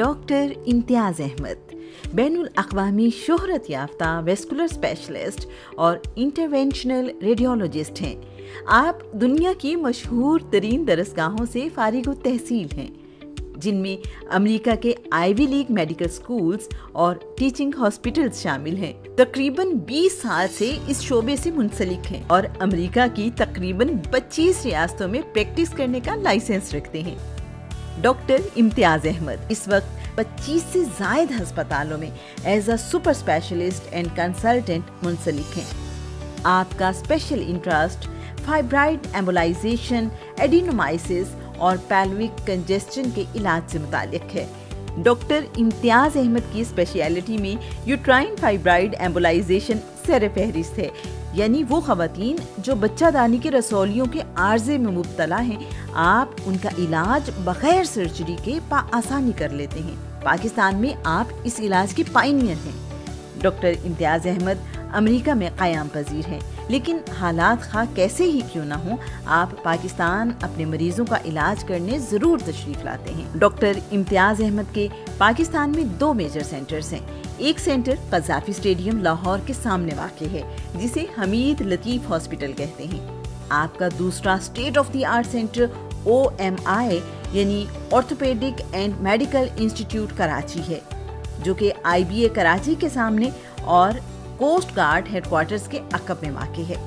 doctor इम्तियाज़ Ahmad ban अवी शोहरत याफ्ता वेस्कुलर स्पेशलिस्ट और इंटरवेंशनल रेडियोलॉजिस्ट हैं आप दुनिया की मशहूर तरीन दरसगाहों से फारिग तहसील हैं जिनमें अमेरिका के आईवी लीग मेडिकल स्कूल्स और टीचिंग हॉस्पिटल्स शामिल हैं तकरीबन 20 साल से इस शोबे से मुंसलिक हैं और अमेरिका की तकरीबन 25 रियासतों में प्रैक्टिस करने का लाइसेंस रखते हैं डॉक्टर इम्तियाज अहमद इस वक्त 25 से जायद अस्पतालों में as a super specialist and consultant मुंसलिक हैं आपका special interest fibroid embolization adenomyosis और पैल्विक कंजेस्शन के इलाज से मुतक है डॉक्टर इम्तियाज अहमद की स्पेशलिटी में यूट्राइन फाइब्राइड एम्बोलाइजेशन सर फहरिस्त है यानी वो खातन जो बच्चा दानी के रसौलियों के आर्जे में मुबतला हैं आप उनका इलाज बग़ैर सर्जरी के आसानी कर लेते हैं पाकिस्तान में आप इस इलाज की पाइनियर हैं डॉक्टर इम्तियाज़ अहमद अमेरिका में क़्याम पजीर हैं लेकिन हालात खा कैसे ही क्यों ना हो आप पाकिस्तान अपने मरीजों का इलाज करने ज़रूर तशरीफ़ लाते हैं डॉक्टर इम्तियाज़ अहमद के पाकिस्तान में दो मेजर सेंटर्स हैं एक सेंटर कजाफी स्टेडियम लाहौर के सामने वाक़ है जिसे हमीद लतीफ़ हॉस्पिटल कहते हैं आपका दूसरा state of the art centre O M I यानी orthopaedic and medical institute Karachi है जो कि आई बी ए कराची के सामने और कोस्ट गार्ड हेडक्वार्टर्स के अकब में वाक़ है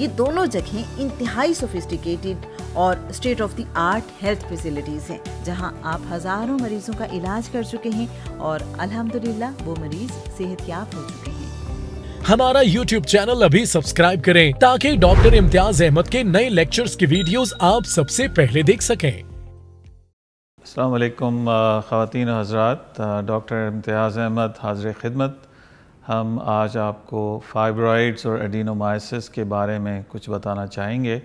ये दोनों जगह इंतहाई सोफिस्टिकेटेड और state of the art health facilities हैं जहां आप हज़ारों मरीजों का इलाज कर चुके हैं और अल्हम्दुलिल्लाह वो मरीज सेहत याब हो चुके हैं हमारा यूट्यूब चैनल अभी सब्सक्राइब करें ताकि डॉक्टर इम्तियाज अहमद के नए लेक्चर्स की वीडियोस आप सबसे पहले देख सकें अल्लाम ख़वान हजरात डॉक्टर इम्तियाज़ अहमद हाजिर खिदमत हम आज आपको फाइब्रॉइड्स और एडिनोमाइसिस के बारे में कुछ बताना चाहेंगे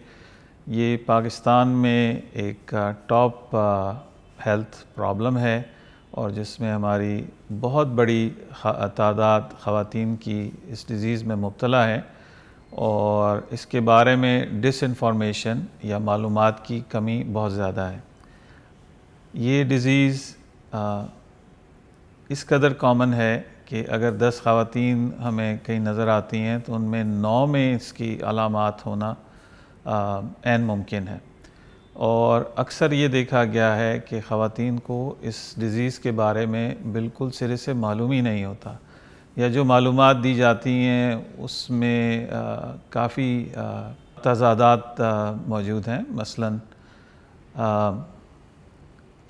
ये पाकिस्तान में एक टॉप हेल्थ प्रॉब्लम है और जिसमें हमारी बहुत बड़ी तादाद ख़वान की इस डिज़ीज़ में मुबतला है और इसके बारे में डिसइंफॉर्मेशन या मालूम की कमी बहुत ज़्यादा है ये डिज़ीज़ इस कदर कॉमन है कि अगर 10 ख़वान हमें कहीं नज़र आती हैं तो उनमें नौ में इसकी अलामत होना एन मुमकिन है और अक्सर ये देखा गया है कि ख़वान को इस डिज़ीज़ के बारे में बिल्कुल सिरे से मालूम ही नहीं होता या जो मालूम दी जाती हैं उसमें काफ़ी तजादात मौजूद हैं मसलन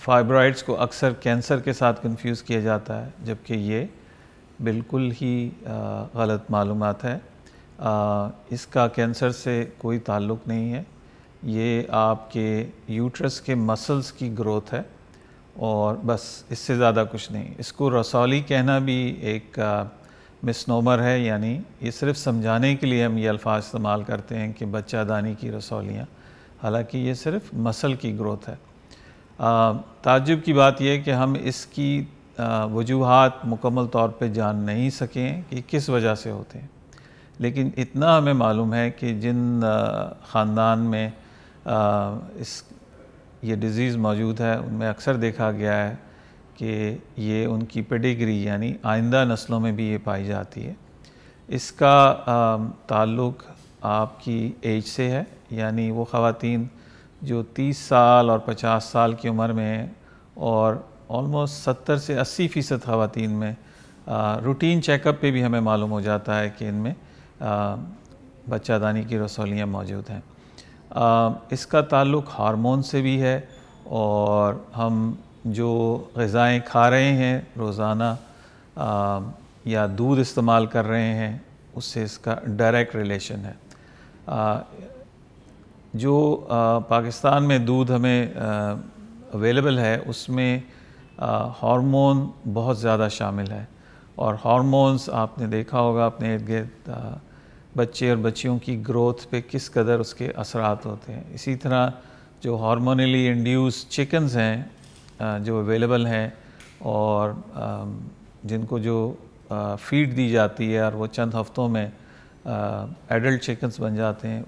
फाइब्राइड्स को अक्सर कैंसर के साथ कंफ्यूज किया जाता है जबकि ये बिल्कुल ही गलत मालूम है आ, इसका कैंसर से कोई ताल्लुक़ नहीं है ये आपके यूट्रस के मसल्स की ग्रोथ है और बस इससे ज़्यादा कुछ नहीं इसको रसौली कहना भी एक मिसनोमर है यानी ये सिर्फ समझाने के लिए हम ये अल्फाज इस्तेमाल करते हैं कि बच्चा दानी की रसौलियाँ हालांकि ये सिर्फ मसल की ग्रोथ है ताजुब की बात यह कि हम इसकी वजूहत मुकम्मल तौर पे जान नहीं सकें कि किस वजह से होते हैं लेकिन इतना हमें मालूम है कि जिन ख़ानदान में इस ये डिज़ीज़ मौजूद है उनमें अक्सर देखा गया है कि ये उनकी पेडिग्री यानी आइंदा नस्लों में भी ये पाई जाती है इसका ताल्लुक़ आपकी एज से है यानी वो ख़वातीन जो 30 साल और 50 साल की उम्र में हैं और ऑलमोस्ट 70 से 80 फ़ीसद ख़वान में रूटीन चेकअप पे भी हमें मालूम हो जाता है कि इनमें बच्चादानी की रसौलियाँ मौजूद हैं इसका ताल्लुक हार्मोन से भी है और हम जो गज़ाएँ खा रहे हैं रोज़ाना या दूध इस्तेमाल कर रहे हैं उससे इसका डायरेक्ट रिलेशन है आ, जो आ, पाकिस्तान में दूध हमें अवेलेबल है उसमें हार्मोन बहुत ज़्यादा शामिल है और हार्मोन्स आपने देखा होगा अपने इर्द गिर्द बच्चे और बच्चियों की ग्रोथ पे किस कदर उसके असरात होते हैं इसी तरह जो हार्मोनली इंड्यूस चिकन्स हैं जो अवेलेबल हैं और जिनको जो फीड दी जाती है और वो चंद हफ्तों में एडल्ट चिकन्स बन जाते हैं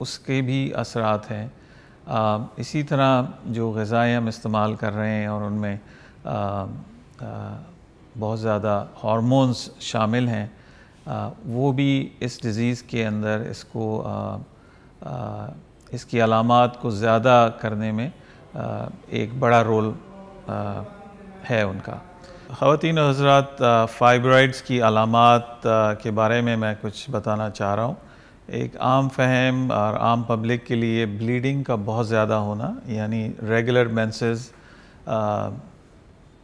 उसके भी असरात हैं इसी तरह जो गज़ाएँ हम इस्तेमाल कर रहे हैं और उनमें बहुत ज़्यादा हॉर्मोन्स शामिल हैं वो भी इस डिज़ीज़ के अंदर इसको आ, आ, इसकी अलामत को ज़्यादा करने में आ, एक बड़ा रोल आ, है उनका ख़वान हजरात फाइब्राइड्स की अलामत के बारे में मैं कुछ बताना चाह रहा हूँ एक आम फहम और आम पब्लिक के लिए ब्लीडिंग का बहुत ज़्यादा होना यानी रेगुलर मैंसेज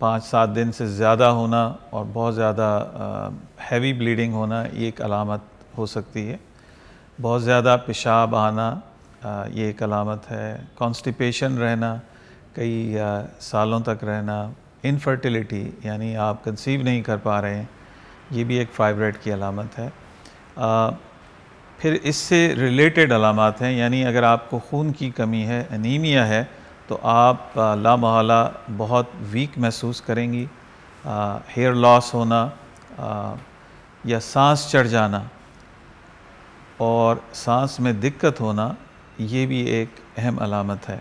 पाँच सात दिन से ज़्यादा होना और बहुत ज़्यादा हैवी ब्लीडिंग होना ये एक अलामत हो सकती है बहुत ज़्यादा पेशाब आना आ, ये एक अलामत है कॉन्स्टिपेशन रहना कई आ, सालों तक रहना इनफर्टिलिटी यानी आप कंसीव नहीं कर पा रहे हैं ये भी एक फाइब्रेड की अलामत है आ, फिर इससे रिलेटेड अलामत हैं यानी अगर आपको खून की कमी है अनीमिया है तो आप ला महला बहुत वीक महसूस करेंगी हेयर लॉस होना आ, या सांस चढ़ जाना और सांस में दिक्कत होना ये भी एक अहम अलामत है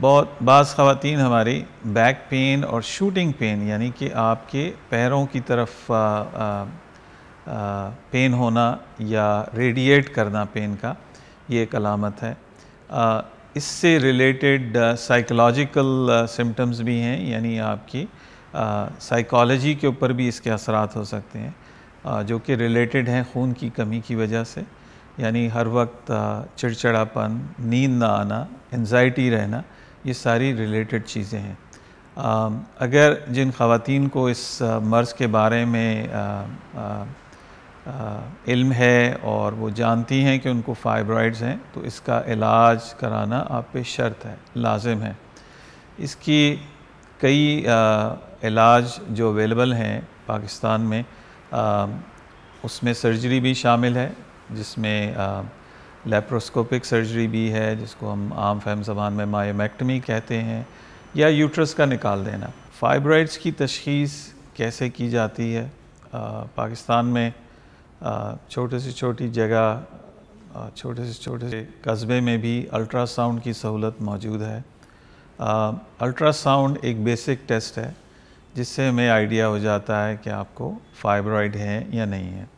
बहुत बाज़ ख़वातीन हमारी बैक पेन और शूटिंग पेन यानी कि आपके पैरों की तरफ आ, आ, आ, पेन होना या रेडिएट करना पेन का ये एक अलामत है इससे रिलेटेड साइकोलॉजिकल सिम्टम्स भी हैं यानी आपकी साइकोलॉजी uh, के ऊपर भी इसके असरात हो सकते हैं uh, जो कि रिलेटेड हैं खून की कमी की वजह से यानी हर वक्त uh, चिड़चिड़ापन नींद ना आना एनजाइटी रहना ये सारी रिलेटेड चीज़ें हैं uh, अगर जिन खातन को इस uh, मर्ज़ के बारे में uh, इल्म है और वो जानती हैं कि उनको फाइब्रॉइड्स हैं तो इसका इलाज कराना आप पे शर्त है लाजिम है इसकी कई इलाज जो अवेलेबल हैं पाकिस्तान में आ, उसमें सर्जरी भी शामिल है जिसमें लेप्रोस्कोपिक सर्जरी भी है जिसको हम आम फहम जबान में मायोमेक्टमी कहते हैं या यूट्रस का निकाल देना फाइब्रॉइड्स की तशखीस कैसे की जाती है आ, पाकिस्तान में छोटे से छोटी जगह छोटे से छोटे से कस्बे में भी अल्ट्रासाउंड की सहूलत मौजूद है अल्ट्रासाउंड एक बेसिक टेस्ट है जिससे हमें आइडिया हो जाता है कि आपको फाइब्रॉइड है या नहीं है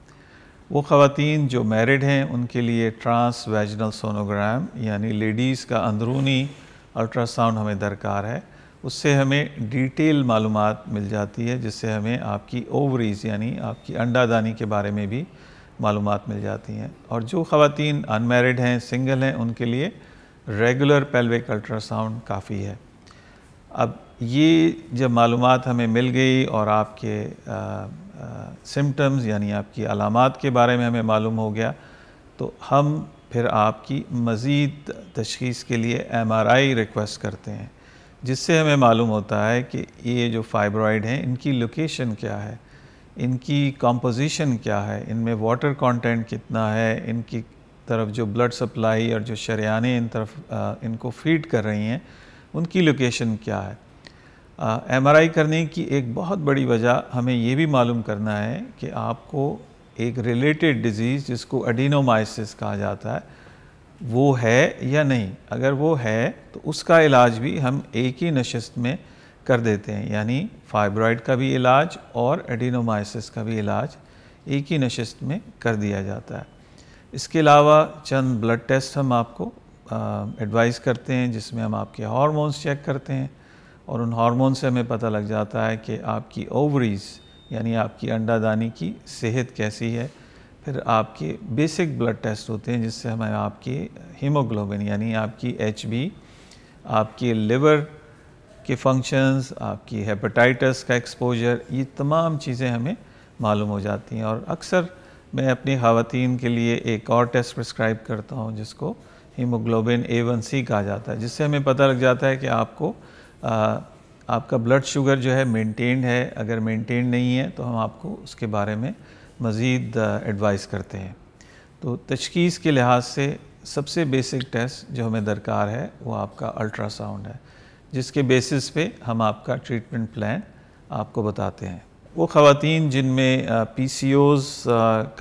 वो ख़वातीन जो मैरिड हैं उनके लिए ट्रांस वेजनल सोनोग्राम यानी लेडीज़ का अंदरूनी अल्ट्रासाउंड हमें दरकार है उससे हमें डिटेल मालूम मिल जाती है जिससे हमें आपकी ओवरीज यानी आपकी अंडादानी के बारे में भी मालूम मिल जाती हैं और जो ख़वान अनमेरिड हैं सिंगल हैं उनके लिए रेगुलर पेल्विक अल्ट्रासाउंड काफ़ी है अब ये जब मालूम हमें मिल गई और आपके सिम्टम्स यानी आपकी अलामत के बारे में हमें मालूम हो गया तो हम फिर आपकी मज़ीद तशीस के लिए एम आर आई रिक्वेस्ट करते हैं जिससे हमें मालूम होता है कि ये जो फाइब्रॉइड हैं इनकी लोकेशन क्या है इनकी कॉम्पोजिशन क्या है इनमें वाटर कंटेंट कितना है इनकी तरफ जो ब्लड सप्लाई और जो शरियाने इन तरफ आ, इनको फीड कर रही हैं उनकी लोकेशन क्या है एम आर आई करने की एक बहुत बड़ी वजह हमें ये भी मालूम करना है कि आपको एक रिलेटेड डिज़ीज़ जिसको एडिनोमाइसिस कहा जाता है वो है या नहीं अगर वो है तो उसका इलाज भी हम एक ही नशस्त में कर देते हैं यानी फाइब्रॉइड का भी इलाज और एडिनोमाइसिस का भी इलाज एक ही नशस्त में कर दिया जाता है इसके अलावा चंद ब्लड टेस्ट हम आपको एडवाइस करते हैं जिसमें हम आपके हार्मोन्स चेक करते हैं और उन हार्मोन से हमें पता लग जाता है कि आपकी ओवरीज़ यानी आपकी अंडादानी की सेहत कैसी है फिर आपके बेसिक ब्लड टेस्ट होते हैं जिससे हमें आपकी हीमोग्लोबिन यानी आपकी एच आपके लिवर के फंक्शंस आपकी हेपेटाइटिस का एक्सपोजर ये तमाम चीज़ें हमें मालूम हो जाती हैं और अक्सर मैं अपनी खातन के लिए एक और टेस्ट प्रिस्क्राइब करता हूँ जिसको हीमोग्लोबिन ए वन सी कहा जाता है जिससे हमें पता लग जाता है कि आपको आ, आपका ब्लड शुगर जो है मेंटेन्ड है अगर मेंटेन्ड नहीं है तो हम आपको उसके बारे में मज़ीद एडवाइस करते हैं तो तशखीस के लिहाज से सबसे बेसिक टेस्ट जो हमें दरकार है वो आपका अल्ट्रासाउंड है जिसके बेसिस पे हम आपका ट्रीटमेंट प्लान आपको बताते हैं वो ख़वान जिनमें पी सी ओज़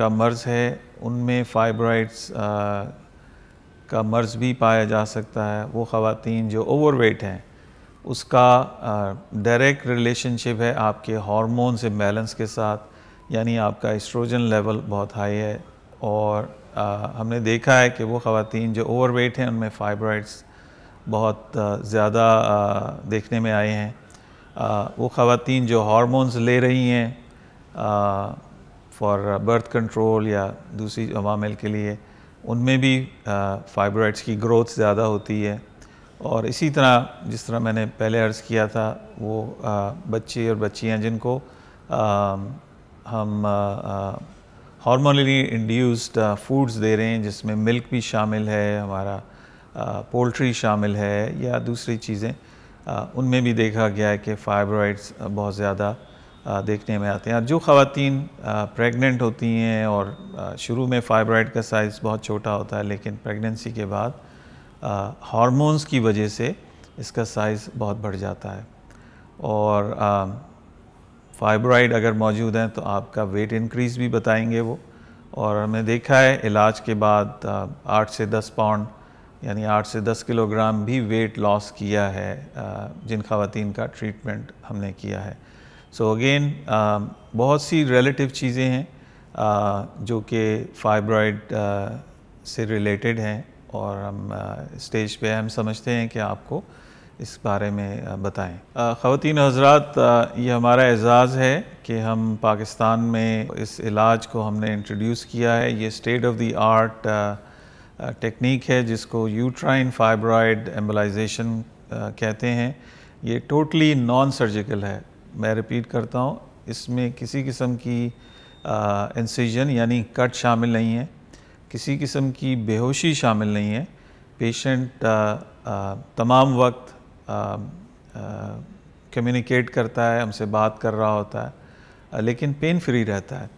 का मर्ज़ है उनमें फाइब्राइड्स का मर्ज़ भी पाया जा सकता है वो ख़वान जो ओवरवेट हैं उसका डायरेक्ट रिलेशनशिप है आपके हार्मोन्स इम्बेलेंस के साथ यानी आपका एस्ट्रोजन लेवल बहुत हाई है और आ, हमने देखा है कि वो ख़वान जो ओवर वेट हैं उनमें फाइब्राइड्स बहुत ज़्यादा देखने में आए हैं आ, वो ख़वान जो हार्मोन्स ले रही हैं फॉर बर्थ कंट्रोल या दूसरी अवामिल के लिए उनमें भी फाइब्राइड्स की ग्रोथ ज़्यादा होती है और इसी तरह जिस तरह मैंने पहले अर्ज़ किया था वो आ, बच्चे और बच्चियाँ जिनको हम हार्मोनली इंड्यूस्ड फूड्स दे रहे हैं जिसमें मिल्क भी शामिल है हमारा पोल्ट्री uh, शामिल है या दूसरी चीज़ें uh, उनमें भी देखा गया है कि फाइब्रॉइड्स uh, बहुत ज़्यादा देखने में आते हैं जो ख़वान प्रेग्नेंट होती हैं और शुरू में फाइब्रॉइड का साइज़ बहुत छोटा होता है लेकिन प्रेगनेंसी के बाद हारमोन्स की वजह से इसका साइज़ बहुत बढ़ जाता है और फाइब्राइड अगर मौजूद हैं तो आपका वेट इंक्रीज भी बताएंगे वो और हमने देखा है इलाज के बाद आठ से दस पाउंड यानी आठ से दस किलोग्राम भी वेट लॉस किया है जिन खातन का ट्रीटमेंट हमने किया है सो so अगेन बहुत सी रिलेटिव चीज़ें हैं जो कि फाइब्रॉइड से रिलेटेड हैं और हम स्टेज पे हम समझते हैं कि आपको इस बारे में बताएं ख़वान हजरात ये हमारा एजाज़ है कि हम पाकिस्तान में इस इलाज को हमने इंट्रोड्यूस किया है ये state of the art technique है जिसको यूट्राइन फाइब्रॉयड एम्बलाइजेशन कहते हैं ये टोटली नॉन सर्जिकल है मैं रिपीट करता हूँ इसमें किसी किस्म की इंसिजन यानी कट शामिल नहीं है किसी किस्म की बेहोशी शामिल नहीं है पेशेंट आ, आ, तमाम वक्त कम्युनिकेट करता है हमसे बात कर रहा होता है लेकिन पेन फ्री रहता है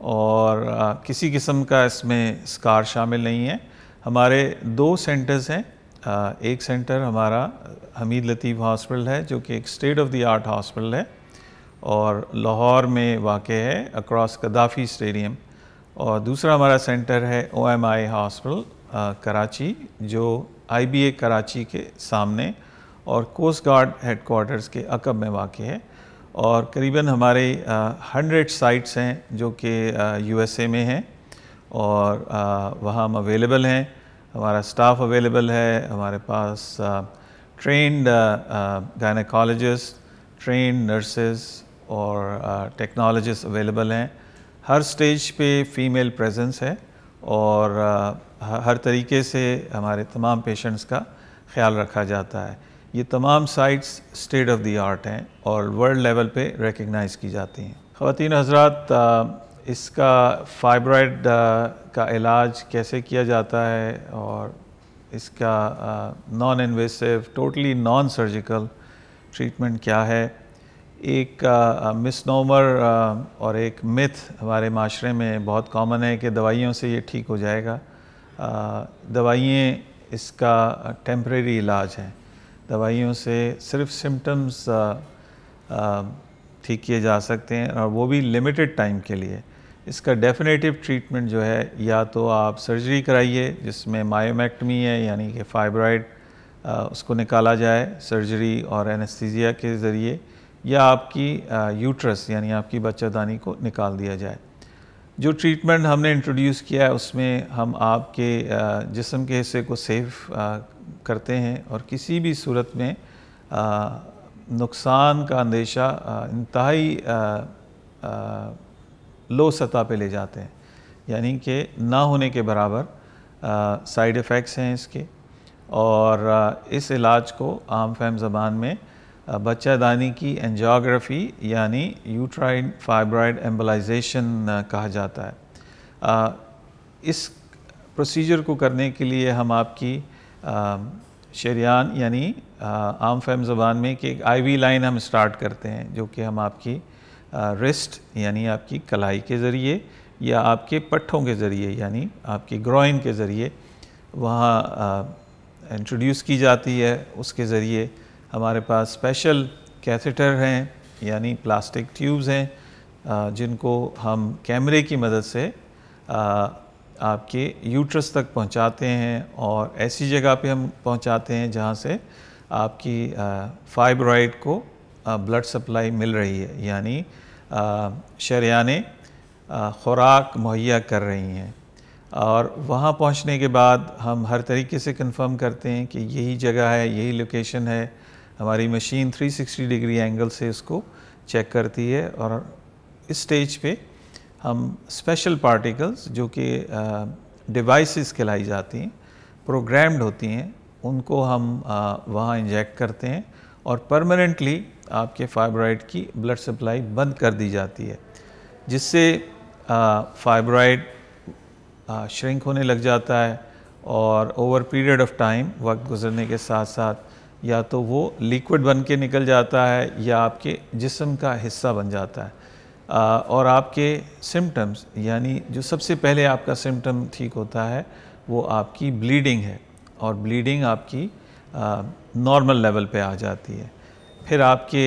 और आ, किसी किस्म का इसमें स्कार शामिल नहीं है हमारे दो सेंटर्स हैं एक सेंटर हमारा हमीद लतीफ़ हॉस्पिटल है जो कि एक state of the art hospital है और लाहौर में वाक़ है अक्रॉस कदाफ़ी स्टेडियम और दूसरा हमारा सेंटर है O M I hospital Karachi जो आई बी ए कराची के सामने और कोस्ट गार्ड हेडकोार्टर्स के अकब में वाक़ है और करीबन हमारे हंड्रेड साइट्स हैं जो कि यूएसए में हैं और वहाँ हम अवेलेबल हैं हमारा स्टाफ अवेलेबल है हमारे पास ट्रेंड गायनकोलॉजिस्ट ट्रेंड नर्सेस और टेक्नोलॉजिस्ट अवेलेबल हैं हर स्टेज पे फीमेल प्रेजेंस है और हर तरीके से हमारे तमाम पेशेंट्स का ख्याल रखा जाता है ये तमाम sites state of the art हैं और वर्ल्ड लेवल पे रिकगनाइज़ की जाती हैं खातन हजरात इसका फाइब्रॉड का इलाज कैसे किया जाता है और इसका non invasive totally non surgical treatment क्या है एक मिसनोमर और एक मिथ हमारे माशरे में बहुत कॉमन है कि दवाइयों से ये ठीक हो जाएगा दवाइयाँ इसका टेम्प्रेरी इलाज है दवाइयों से सिर्फ सिम्टम्स uh, uh, ठीक किए जा सकते हैं और वो भी लिमिटेड टाइम के लिए इसका डेफिनेटिव ट्रीटमेंट जो है या तो आप सर्जरी कराइए जिसमें मायोमेक्टमी है यानी कि फाइब्राइड uh, उसको निकाला जाए सर्जरी और एनेस्थीजिया के ज़रिए या आपकी यूट्रस यानी आपकी बच्चादानी को निकाल दिया जाए जो ट्रीटमेंट हमने इंट्रोड्यूस किया है उसमें हम आपके जिसम के हिस्से को सेफ करते हैं और किसी भी सूरत में नुकसान का अंदेशा इंतहाई लो सतह पे ले जाते हैं यानी कि ना होने के बराबर साइड इफ़ेक्ट्स हैं इसके और आ, इस इलाज को आम फहम ज़बान में बच्चा दानी की एंजियोग्राफी यानी यूट्राइड फाइब्राइड एम्बलाइजेशन कहा जाता है आ, इस प्रोसीजर को करने के लिए हम आपकी Um, शरियान यानी आम फैम ज़बान में कि एक आईवी लाइन हम स्टार्ट करते हैं जो कि हम आपकी रिस्ट यानी आपकी कलाई के ज़रिए या आपके पट्ठों के ज़रिए यानी आपकी ग्रोइन के ज़रिए वहाँ इंट्रोड्यूस की जाती है उसके ज़रिए हमारे पास स्पेशल कैथेटर हैं यानी प्लास्टिक ट्यूब्स हैं जिनको हम कैमरे की मदद से आपके यूट्रस तक पहुंचाते हैं और ऐसी जगह पे हम पहुंचाते हैं जहां से आपकी फाइब्रॉइड को ब्लड सप्लाई मिल रही है यानी शरियाने ख़ुराक मुहैया कर रही हैं और वहाँ पहुँचने के बाद हम हर तरीके से कंफर्म करते हैं कि यही जगह है यही लोकेशन है हमारी मशीन 360 डिग्री एंगल से इसको चेक करती है और इस स्टेज पे हम स्पेशल पार्टिकल्स जो कि डिवाइसेस कहलाई जाती हैं प्रोग्राम्ड होती हैं उनको हम वहाँ इंजेक्ट करते हैं और परमानेंटली आपके फाइब्रॉइड की ब्लड सप्लाई बंद कर दी जाती है जिससे फाइब्रॉइड श्रिंक होने लग जाता है और ओवर पीरियड ऑफ टाइम वक्त गुजरने के साथ साथ या तो वो लिक्विड बन के निकल जाता है या आपके जिसम का हिस्सा बन जाता है और आपके सिम्टम्स यानी जो सबसे पहले आपका सिम्टम ठीक होता है वो आपकी ब्लीडिंग है और ब्लीडिंग आपकी नॉर्मल लेवल पे आ जाती है फिर आपके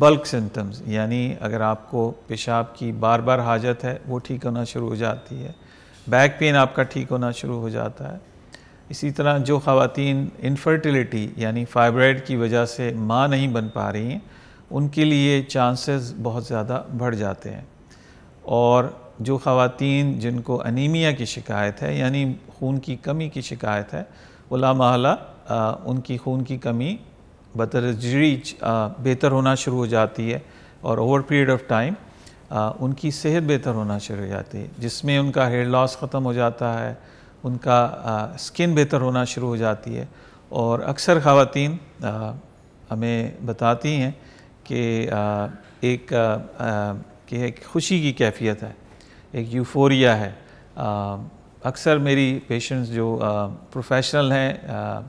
बल्क सिम्टम्स यानी अगर आपको पेशाब की बार बार हाजत है वो ठीक होना शुरू हो जाती है बैक पेन आपका ठीक होना शुरू हो जाता है इसी तरह जो ख़वान इनफर्टिलिटी यानी फाइब्राइड की वजह से माँ नहीं बन पा रही हैं उनके लिए चांसेस बहुत ज़्यादा बढ़ जाते हैं और जो ख़वातीन जिनको अनीमिया की शिकायत है यानी खून की कमी की शिकायत है उला महला उनकी खून की कमी बतरजीच बेहतर होना शुरू हो जाती है और ओवर पीरियड ऑफ टाइम उनकी सेहत बेहतर होना शुरू हो जाती है जिसमें उनका हेयर लॉस ख़त्म हो जाता है उनका आ, स्किन बेहतर होना शुरू हो जाती है और अक्सर ख़वातीन हमें बताती हैं कि एक कि एक खुशी की कैफियत है एक यूफोरिया है अक्सर मेरी पेशेंट्स जो प्रोफेशनल हैं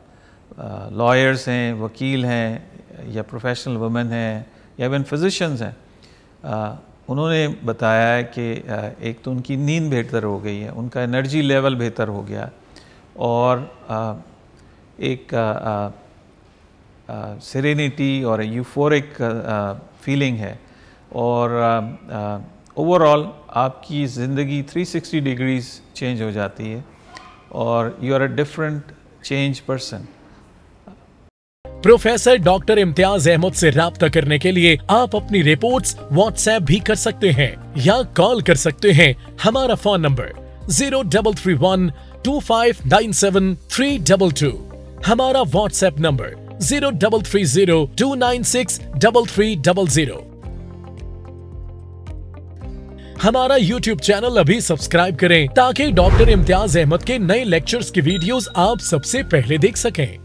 लॉयर्स हैं वकील हैं या प्रोफेशनल वमेन हैं या इवन फिजिशंस हैं उन्होंने बताया है कि एक तो उनकी नींद बेहतर हो गई है उनका एनर्जी लेवल बेहतर हो गया और एक सेरेनिटी और यूफोरिक फीलिंग है और ओवरऑल uh, uh, आपकी ज़िंदगी 360 डिग्रीज चेंज हो जाती है और you are a different change person professor doctor Imtiaz Ahmed से रहा करने के लिए आप अपनी रिपोर्ट्स व्हाट्सएप भी कर सकते हैं या कॉल कर सकते हैं हमारा phone number zero double three one two five nine seven three double two हमारा WhatsApp number zero double three zero two nine six double three double zero हमारा YouTube चैनल अभी सब्सक्राइब करें ताकि डॉक्टर इम्तियाज अहमद के नए लेक्चर्स की videos आप सबसे पहले देख सकें